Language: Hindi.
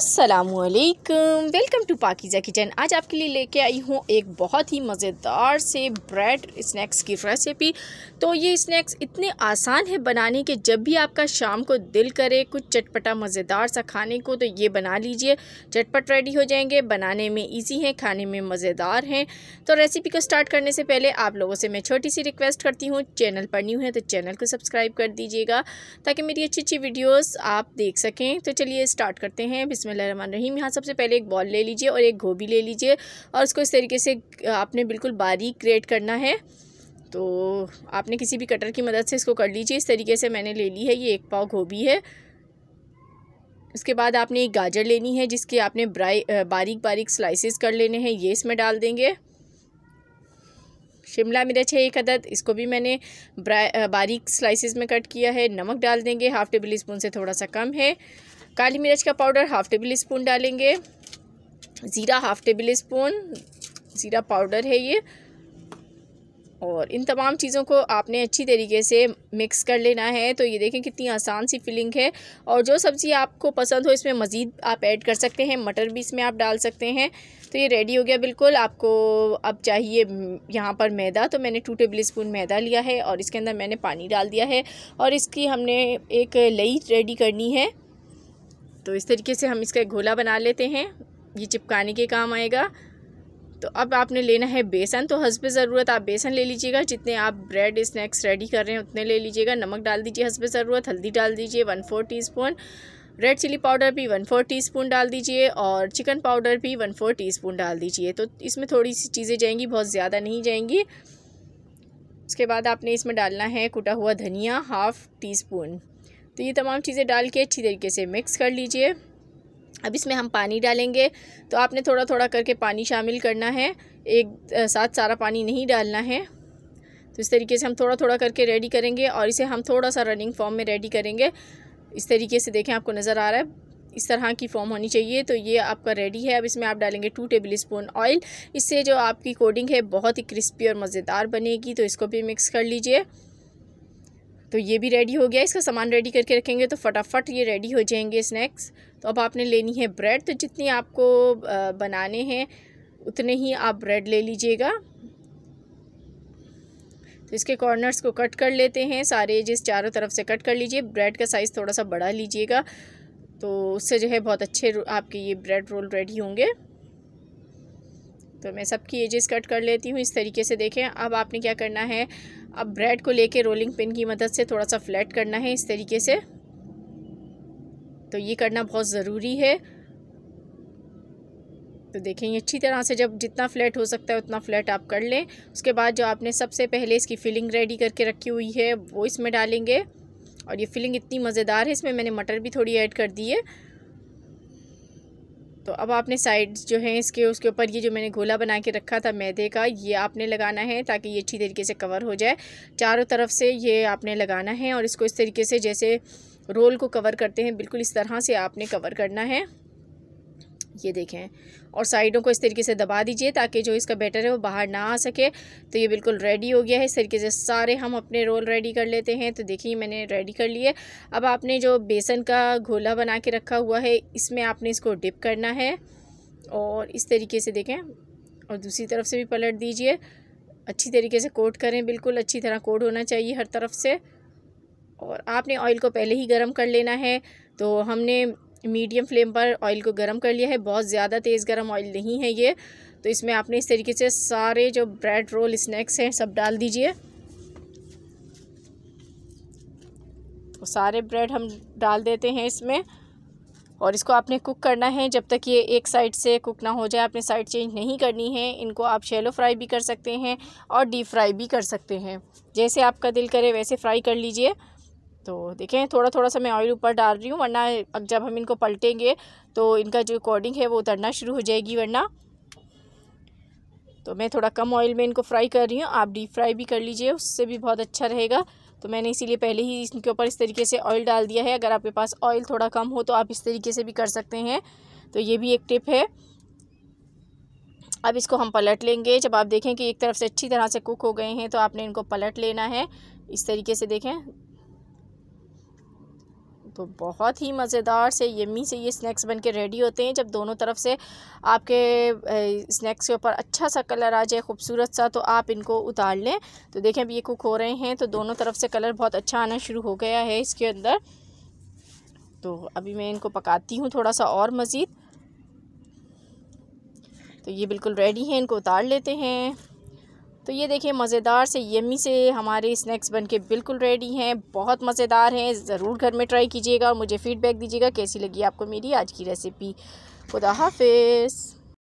असलकम वेलकम टू पाकिज़ा किचन आज आपके लिए लेके आई हूँ एक बहुत ही मज़ेदार से ब्रेड स्नैक्स की रेसिपी तो ये स्नैक्स इतने आसान है बनाने के जब भी आपका शाम को दिल करे कुछ चटपटा मज़ेदार सा खाने को तो ये बना लीजिए चटपट रेडी हो जाएंगे बनाने में इजी हैं खाने में मज़ेदार हैं तो रेसिपी को स्टार्ट करने से पहले आप लोगों से मैं छोटी सी रिक्वेस्ट करती हूँ चैनल पर न्यू है तो चैनल को सब्सक्राइब कर दीजिएगा ताकि मेरी अच्छी अच्छी वीडियोज़ आप देख सकें तो चलिए स्टार्ट करते हैं बिस्मिल रहीम यहाँ सबसे पहले एक बॉल ले लीजिए और एक गोभी ले लीजिए और उसको इस तरीके से आपने बिल्कुल बारीक क्रिएट करना है तो आपने किसी भी कटर की मदद से इसको कर लीजिए इस तरीके से मैंने ले ली है ये एक पाव गोभी है उसके बाद आपने एक गाजर लेनी है जिसके आपने बारीक बारीक स्लाइसिस कर लेने हैं ये इसमें डाल देंगे शिमला मिर्च है एक अदद इसको भी मैंने बारीक स्लाइसिस में कट किया है नमक डाल देंगे हाफ़ टेबल स्पून से थोड़ा सा कम है काली मिर्च का पाउडर हाफ टेबल स्पून डालेंगे ज़ीरा हाफ टेबल स्पून ज़ीरा पाउडर है ये और इन तमाम चीज़ों को आपने अच्छी तरीके से मिक्स कर लेना है तो ये देखें कितनी आसान सी फिलिंग है और जो सब्ज़ी आपको पसंद हो इसमें मज़ीद आप ऐड कर सकते हैं मटर भी इसमें आप डाल सकते हैं तो ये रेडी हो गया बिल्कुल आपको अब चाहिए यहाँ पर मैदा तो मैंने टू टेबल स्पून मैदा लिया है और इसके अंदर मैंने पानी डाल दिया है और इसकी हमने एक लई रेडी करनी है तो इस तरीके से हम इसका एक घोला बना लेते हैं ये चिपकाने के काम आएगा तो अब आपने लेना है बेसन तो हंसब ज़रूरत आप बेसन ले लीजिएगा जितने आप ब्रेड स्नैक्स रेडी कर रहे हैं उतने ले लीजिएगा नमक डाल दीजिए हंसब ज़रूरत हल्दी डाल दीजिए one four teaspoon red chilli powder भी वन फोर टी डाल दीजिए और चिकन पाउडर भी वन फोर टी डाल दीजिए तो इसमें थोड़ी सी चीज़ें जाएंगी बहुत ज़्यादा नहीं जाएंगी उसके बाद आपने इसमें डालना है कुटा हुआ धनिया हाफ़ टी स्पून तो ये तमाम चीज़ें डाल के अच्छी तरीके से मिक्स कर लीजिए अब इसमें हम पानी डालेंगे तो आपने थोड़ा थोड़ा करके पानी शामिल करना है एक साथ सारा पानी नहीं डालना है तो इस तरीके से हम थोड़ा थोड़ा करके रेडी करेंगे और इसे हम थोड़ा सा रनिंग फॉर्म में रेडी करेंगे इस तरीके से देखें आपको नज़र आ रहा है इस तरह की फॉर्म होनी चाहिए तो ये आपका रेडी है अब इसमें आप डालेंगे टू टेबल स्पून ऑयल इससे जो आपकी कोडिंग है बहुत ही क्रिस्पी और मज़ेदार बनेगी तो इसको भी मिक्स कर लीजिए तो ये भी रेडी हो गया इसका सामान रेडी करके रखेंगे तो फटाफट ये रेडी हो जाएंगे स्नैक्स तो अब आपने लेनी है ब्रेड तो जितनी आपको बनाने हैं उतने ही आप ब्रेड ले लीजिएगा तो इसके कॉर्नर्स को कट कर लेते हैं सारे जिस चारों तरफ से कट कर लीजिए ब्रेड का साइज़ थोड़ा सा बढ़ा लीजिएगा तो उससे जो है बहुत अच्छे आपके ये ब्रेड रोल रेडी होंगे तो मैं सबकी एजेस कट कर लेती हूँ इस तरीके से देखें अब आपने क्या करना है अब ब्रेड को लेके रोलिंग पिन की मदद से थोड़ा सा फ्लैट करना है इस तरीके से तो ये करना बहुत ज़रूरी है तो ये अच्छी तरह से जब जितना फ्लैट हो सकता है उतना फ्लैट आप कर लें उसके बाद जो आपने सबसे पहले इसकी फिलिंग रेडी करके रखी हुई है वो इसमें डालेंगे और ये फिलिंग इतनी मज़ेदार है इसमें मैंने मटर भी थोड़ी ऐड कर दी है तो अब आपने साइड्स जो हैं इसके उसके ऊपर ये जो मैंने गोला बना के रखा था मैदे का ये आपने लगाना है ताकि ये अच्छी तरीके से कवर हो जाए चारों तरफ से ये आपने लगाना है और इसको इस तरीके से जैसे रोल को कवर करते हैं बिल्कुल इस तरह से आपने कवर करना है ये देखें और साइडों को इस तरीके से दबा दीजिए ताकि जो इसका बैटर है वो बाहर ना आ सके तो ये बिल्कुल रेडी हो गया है इस तरीके से सारे हम अपने रोल रेडी कर लेते हैं तो देखिए मैंने रेडी कर लिए अब आपने जो बेसन का घोला बना के रखा हुआ है इसमें आपने इसको डिप करना है और इस तरीके से देखें और दूसरी तरफ से भी पलट दीजिए अच्छी तरीके से कोट करें बिल्कुल अच्छी तरह कोट होना चाहिए हर तरफ से और आपने ऑयल को पहले ही गर्म कर लेना है तो हमने मीडियम फ्लेम पर ऑयल को गर्म कर लिया है बहुत ज़्यादा तेज़ गर्म ऑयल नहीं है ये तो इसमें आपने इस तरीके से सारे जो ब्रेड रोल स्नैक्स हैं सब डाल दीजिए तो सारे ब्रेड हम डाल देते हैं इसमें और इसको आपने कुक करना है जब तक ये एक साइड से कुक ना हो जाए आपने साइड चेंज नहीं करनी है इनको आप शेलो फ्राई भी कर सकते हैं और डीप फ्राई भी कर सकते हैं जैसे आपका दिल करे वैसे फ्राई कर लीजिए तो देखें थोड़ा थोड़ा सा मैं ऑयल ऊपर डाल रही हूँ वरना अब जब हम इनको पलटेंगे तो इनका जो कोडिंग है वो उतरना शुरू हो जाएगी वरना तो मैं थोड़ा कम ऑयल में इनको फ्राई कर रही हूँ आप डीप फ्राई भी कर लीजिए उससे भी बहुत अच्छा रहेगा तो मैंने इसीलिए पहले ही इनके ऊपर इस तरीके से ऑयल डाल दिया है अगर आपके पास ऑयल थोड़ा कम हो तो आप इस तरीके से भी कर सकते हैं तो ये भी एक टिप है अब इसको हम पलट लेंगे जब आप देखें कि एक तरफ से अच्छी तरह से कुक हो गए हैं तो आपने इनको पलट लेना है इस तरीके से देखें तो बहुत ही मज़ेदार से यमी से ये स्नैक्स बन के रेडी होते हैं जब दोनों तरफ से आपके स्नैक्स के ऊपर अच्छा सा कलर आ जाए खूबसूरत सा तो आप इनको उतार लें तो देखें अब ये कुक हो रहे हैं तो दोनों तरफ से कलर बहुत अच्छा आना शुरू हो गया है इसके अंदर तो अभी मैं इनको पकाती हूँ थोड़ा सा और मज़ीद तो ये बिल्कुल रेडी हैं इनको उतार लेते हैं तो ये देखिए मज़ेदार से यमी से हमारे स्नैक्स बनके बिल्कुल रेडी हैं बहुत मज़ेदार हैं ज़रूर घर में ट्राई कीजिएगा और मुझे फ़ीडबैक दीजिएगा कैसी लगी आपको मेरी आज की रेसिपी खुदा हाफिज़